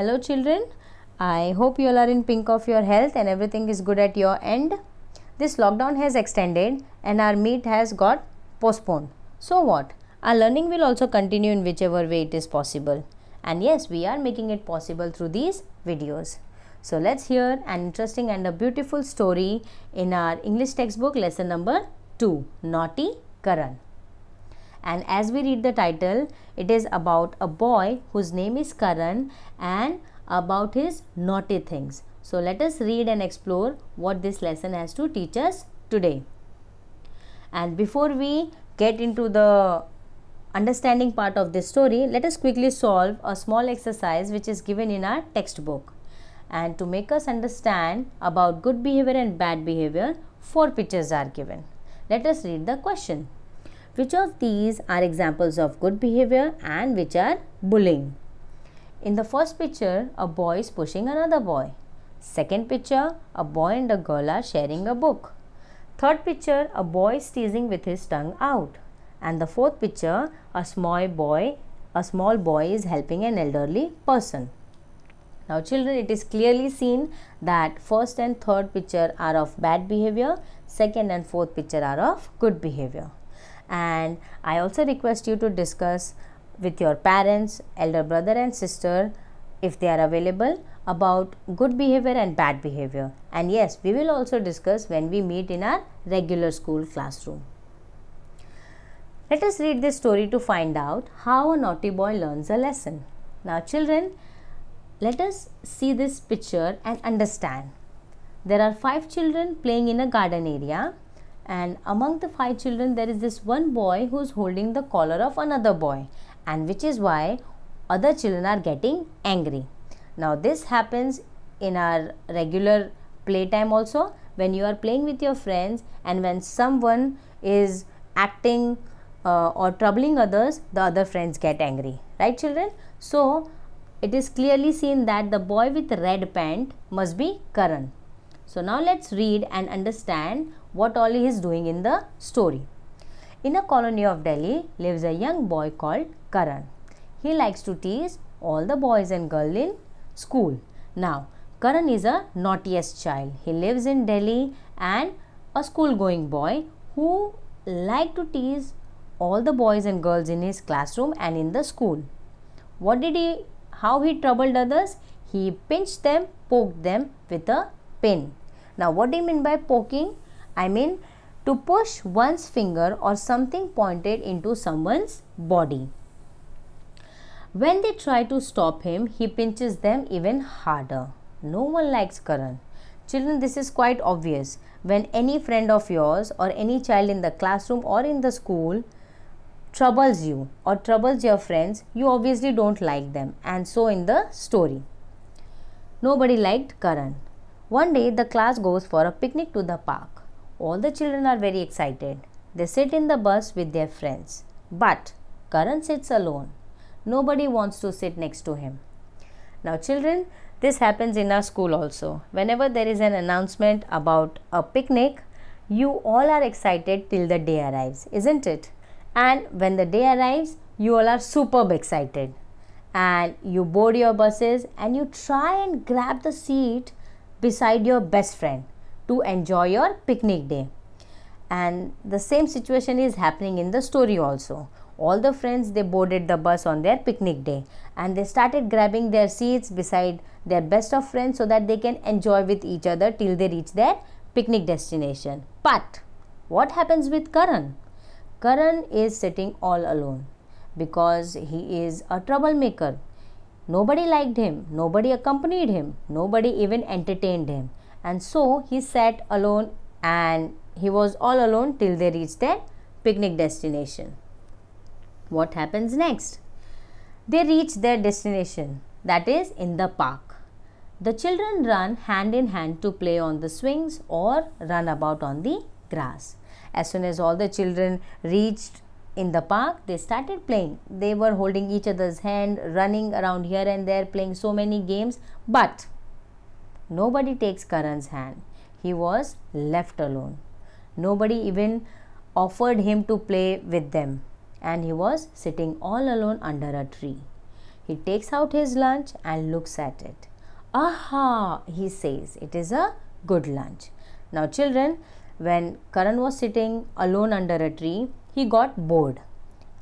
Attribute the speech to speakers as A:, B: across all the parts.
A: hello children i hope you all are in pink of your health and everything is good at your end this lockdown has extended and our meet has got postponed so what our learning will also continue in whichever way it is possible and yes we are making it possible through these videos so let's hear an interesting and a beautiful story in our English textbook lesson number 2 Naughty Karan and as we read the title it is about a boy whose name is Karan and about his naughty things. So let us read and explore what this lesson has to teach us today. And before we get into the understanding part of this story, let us quickly solve a small exercise which is given in our textbook. And to make us understand about good behavior and bad behavior, four pictures are given. Let us read the question. Which of these are examples of good behavior and which are bullying? In the first picture, a boy is pushing another boy. Second picture, a boy and a girl are sharing a book. Third picture, a boy is teasing with his tongue out. And the fourth picture, a small boy, a small boy is helping an elderly person. Now children, it is clearly seen that first and third picture are of bad behavior, second and fourth picture are of good behavior and I also request you to discuss with your parents, elder brother and sister if they are available about good behavior and bad behavior. And yes, we will also discuss when we meet in our regular school classroom. Let us read this story to find out how a naughty boy learns a lesson. Now children, let us see this picture and understand. There are five children playing in a garden area and among the five children there is this one boy who is holding the collar of another boy and which is why other children are getting angry. Now this happens in our regular playtime also when you are playing with your friends and when someone is acting uh, or troubling others the other friends get angry right children so it is clearly seen that the boy with red pant must be karan so now let's read and understand what all he is doing in the story. In a colony of Delhi lives a young boy called Karan. He likes to tease all the boys and girls in school. Now, Karan is a naughtiest child. He lives in Delhi and a school going boy who like to tease all the boys and girls in his classroom and in the school. What did he, how he troubled others? He pinched them, poked them with a pin. Now, what do you mean by poking? I mean to push one's finger or something pointed into someone's body. When they try to stop him, he pinches them even harder. No one likes Karan. Children, this is quite obvious. When any friend of yours or any child in the classroom or in the school troubles you or troubles your friends, you obviously don't like them. And so in the story. Nobody liked Karan. One day, the class goes for a picnic to the park. All the children are very excited. They sit in the bus with their friends. But Karan sits alone. Nobody wants to sit next to him. Now, children, this happens in our school also. Whenever there is an announcement about a picnic, you all are excited till the day arrives, isn't it? And when the day arrives, you all are superb excited. And you board your buses and you try and grab the seat beside your best friend to enjoy your picnic day and the same situation is happening in the story also all the friends they boarded the bus on their picnic day and they started grabbing their seats beside their best of friends so that they can enjoy with each other till they reach their picnic destination but what happens with karan karan is sitting all alone because he is a troublemaker nobody liked him nobody accompanied him nobody even entertained him and so he sat alone and he was all alone till they reached their picnic destination. What happens next? They reach their destination, that is in the park. The children run hand in hand to play on the swings or run about on the grass. As soon as all the children reached in the park, they started playing. They were holding each other's hand, running around here and there, playing so many games. But Nobody takes Karan's hand. He was left alone. Nobody even offered him to play with them. And he was sitting all alone under a tree. He takes out his lunch and looks at it. Aha, he says, it is a good lunch. Now, children, when Karan was sitting alone under a tree, he got bored.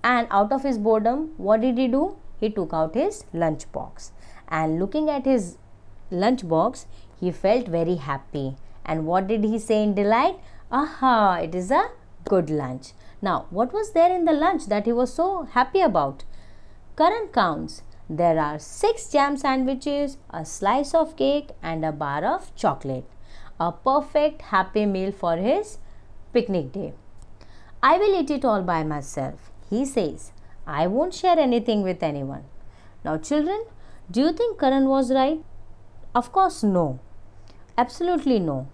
A: And out of his boredom, what did he do? He took out his lunch box and looking at his Lunch box. he felt very happy. And what did he say in delight? Aha, it is a good lunch. Now, what was there in the lunch that he was so happy about? Current counts. There are six jam sandwiches, a slice of cake, and a bar of chocolate. A perfect happy meal for his picnic day. I will eat it all by myself, he says. I won't share anything with anyone. Now, children, do you think Karan was right? Of course, no. Absolutely no.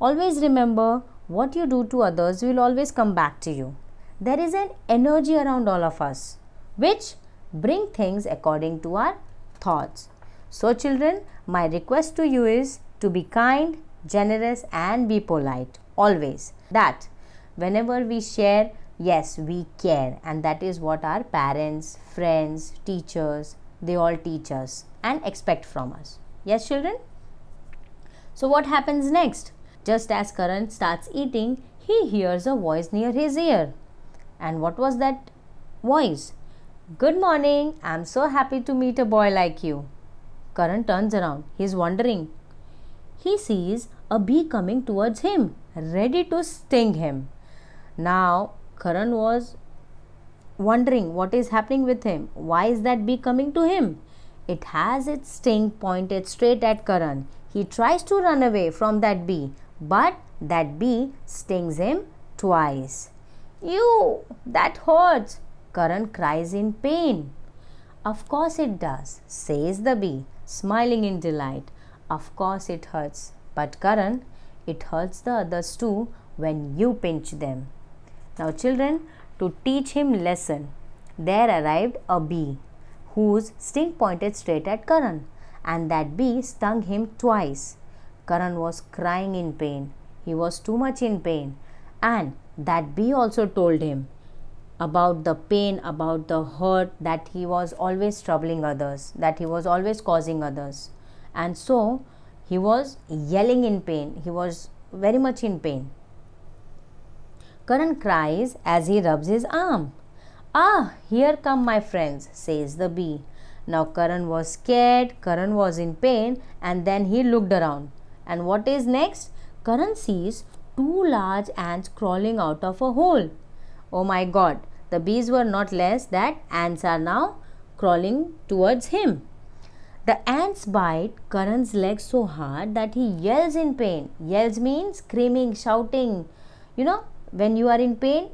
A: Always remember what you do to others will always come back to you. There is an energy around all of us which bring things according to our thoughts. So, children, my request to you is to be kind, generous, and be polite always. That whenever we share, yes, we care, and that is what our parents, friends, teachers they all teach us and expect from us. Yes, children? So, what happens next? Just as Karan starts eating, he hears a voice near his ear. And what was that voice? Good morning, I'm so happy to meet a boy like you. Karan turns around. He's wondering. He sees a bee coming towards him, ready to sting him. Now, Karan was wondering what is happening with him. Why is that bee coming to him? It has its sting pointed straight at Karan. He tries to run away from that bee, but that bee stings him twice. You, that hurts, Karan cries in pain. Of course it does, says the bee, smiling in delight. Of course it hurts, but Karan, it hurts the others too when you pinch them. Now children, to teach him lesson, there arrived a bee whose sting pointed straight at Karan, and that bee stung him twice. Karan was crying in pain. He was too much in pain. And that bee also told him about the pain, about the hurt that he was always troubling others, that he was always causing others. And so he was yelling in pain. He was very much in pain. Karan cries as he rubs his arm. Ah, here come my friends, says the bee. Now Karan was scared, Karan was in pain and then he looked around. And what is next? Karan sees two large ants crawling out of a hole. Oh my god, the bees were not less that ants are now crawling towards him. The ants bite Karan's leg so hard that he yells in pain. Yells means screaming, shouting. You know, when you are in pain,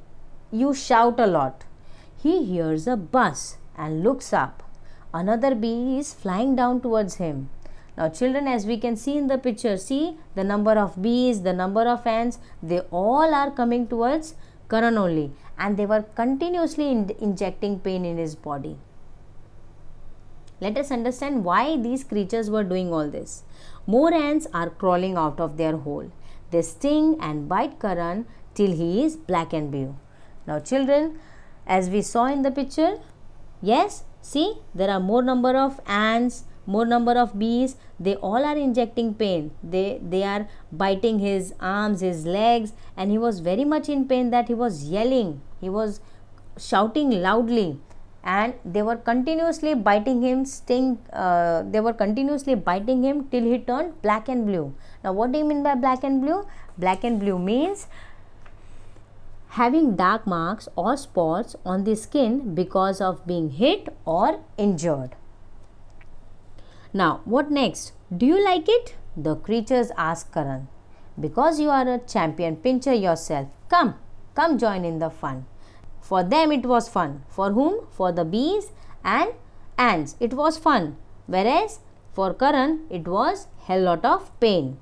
A: you shout a lot. He hears a buzz and looks up. Another bee is flying down towards him. Now children as we can see in the picture, see the number of bees, the number of ants, they all are coming towards Karan only and they were continuously in injecting pain in his body. Let us understand why these creatures were doing all this. More ants are crawling out of their hole. They sting and bite Karan till he is black and blue. Now children, as we saw in the picture yes see there are more number of ants more number of bees they all are injecting pain they they are biting his arms his legs and he was very much in pain that he was yelling he was shouting loudly and they were continuously biting him sting uh, they were continuously biting him till he turned black and blue now what do you mean by black and blue black and blue means having dark marks or spots on the skin because of being hit or injured. Now, what next? Do you like it? The creatures ask Karan. Because you are a champion pincher yourself, come, come join in the fun. For them it was fun. For whom? For the bees and ants. It was fun. Whereas for Karan, it was hell lot of pain.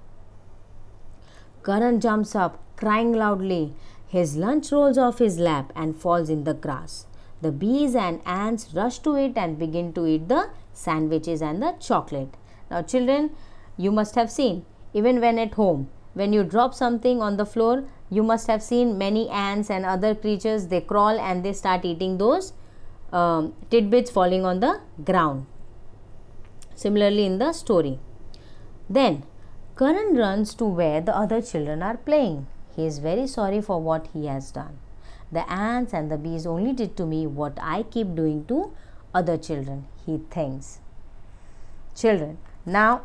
A: Karan jumps up, crying loudly. His lunch rolls off his lap and falls in the grass. The bees and ants rush to it and begin to eat the sandwiches and the chocolate. Now, children, you must have seen, even when at home, when you drop something on the floor, you must have seen many ants and other creatures, they crawl and they start eating those um, tidbits falling on the ground. Similarly, in the story. Then, Karan runs to where the other children are playing. He is very sorry for what he has done. The ants and the bees only did to me what I keep doing to other children, he thinks. Children, now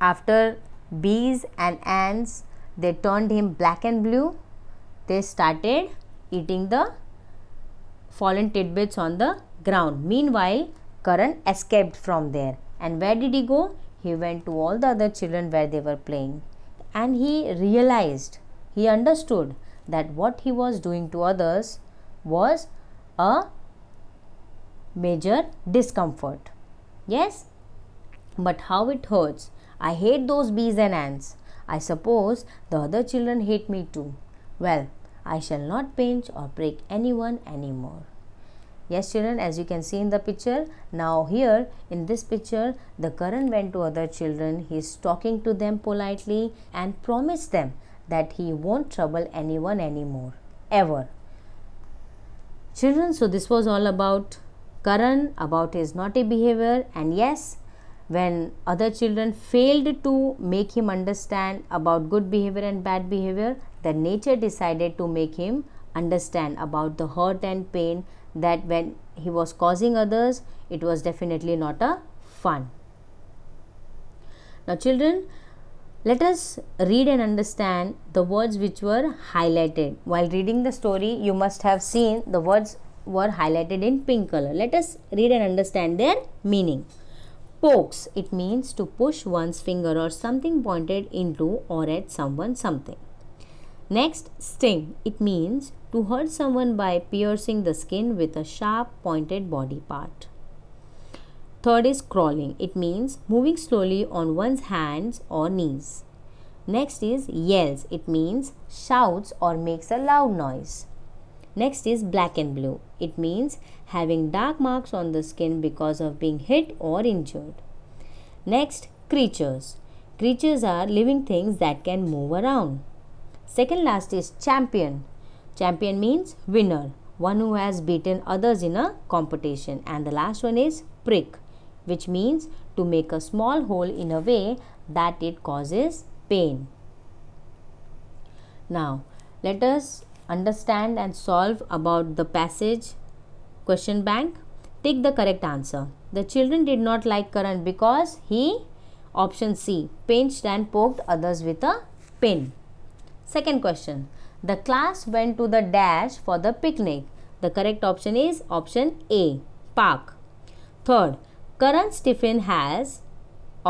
A: after bees and ants, they turned him black and blue. They started eating the fallen tidbits on the ground. Meanwhile, Karan escaped from there. And where did he go? He went to all the other children where they were playing. And he realized he understood that what he was doing to others was a major discomfort. Yes? But how it hurts. I hate those bees and ants. I suppose the other children hate me too. Well, I shall not pinch or break anyone anymore. Yes, children, as you can see in the picture, now here in this picture, the current went to other children. He is talking to them politely and promised them that he won't trouble anyone anymore, ever. Children, so this was all about Karan, about his naughty behavior, and yes, when other children failed to make him understand about good behavior and bad behavior, the nature decided to make him understand about the hurt and pain that when he was causing others, it was definitely not a fun. Now, children, let us read and understand the words which were highlighted. While reading the story, you must have seen the words were highlighted in pink color. Let us read and understand their meaning. Pokes, it means to push one's finger or something pointed into or at someone something. Next, sting, it means to hurt someone by piercing the skin with a sharp pointed body part. Third is crawling. It means moving slowly on one's hands or knees. Next is yells. It means shouts or makes a loud noise. Next is black and blue. It means having dark marks on the skin because of being hit or injured. Next, creatures. Creatures are living things that can move around. Second last is champion. Champion means winner, one who has beaten others in a competition. And the last one is prick which means to make a small hole in a way that it causes pain. Now, let us understand and solve about the passage question bank. Take the correct answer. The children did not like Karan because he, option C, pinched and poked others with a pin. Second question. The class went to the dash for the picnic. The correct option is option A, park. Third, current Stephen has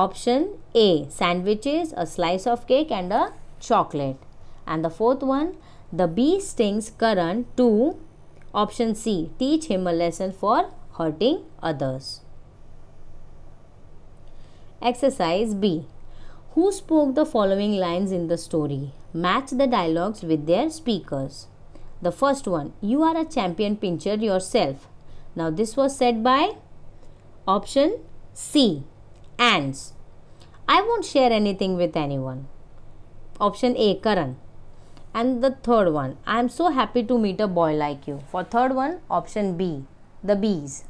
A: option A sandwiches, a slice of cake and a chocolate. And the fourth one, the bee stings Karan to option C teach him a lesson for hurting others. Exercise B. Who spoke the following lines in the story? Match the dialogues with their speakers. The first one, you are a champion pincher yourself. Now this was said by Option C. Ants. I won't share anything with anyone. Option A. Karan. And the third one. I am so happy to meet a boy like you. For third one, option B. The bees.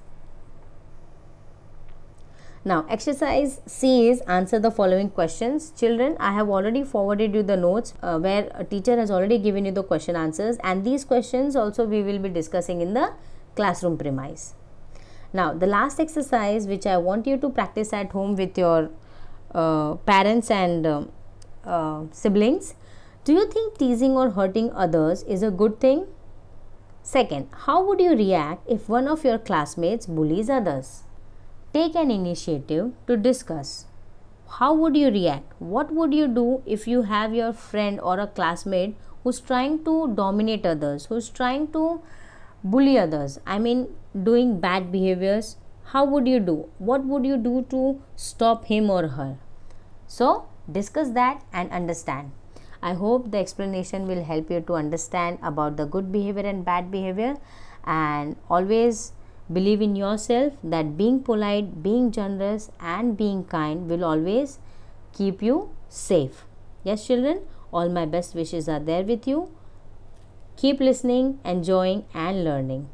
A: Now, exercise C is answer the following questions. Children, I have already forwarded you the notes uh, where a teacher has already given you the question answers and these questions also we will be discussing in the classroom premise now the last exercise which i want you to practice at home with your uh, parents and uh, uh, siblings do you think teasing or hurting others is a good thing second how would you react if one of your classmates bullies others take an initiative to discuss how would you react what would you do if you have your friend or a classmate who's trying to dominate others who's trying to bully others i mean doing bad behaviors how would you do what would you do to stop him or her so discuss that and understand i hope the explanation will help you to understand about the good behavior and bad behavior and always believe in yourself that being polite being generous and being kind will always keep you safe yes children all my best wishes are there with you keep listening enjoying and learning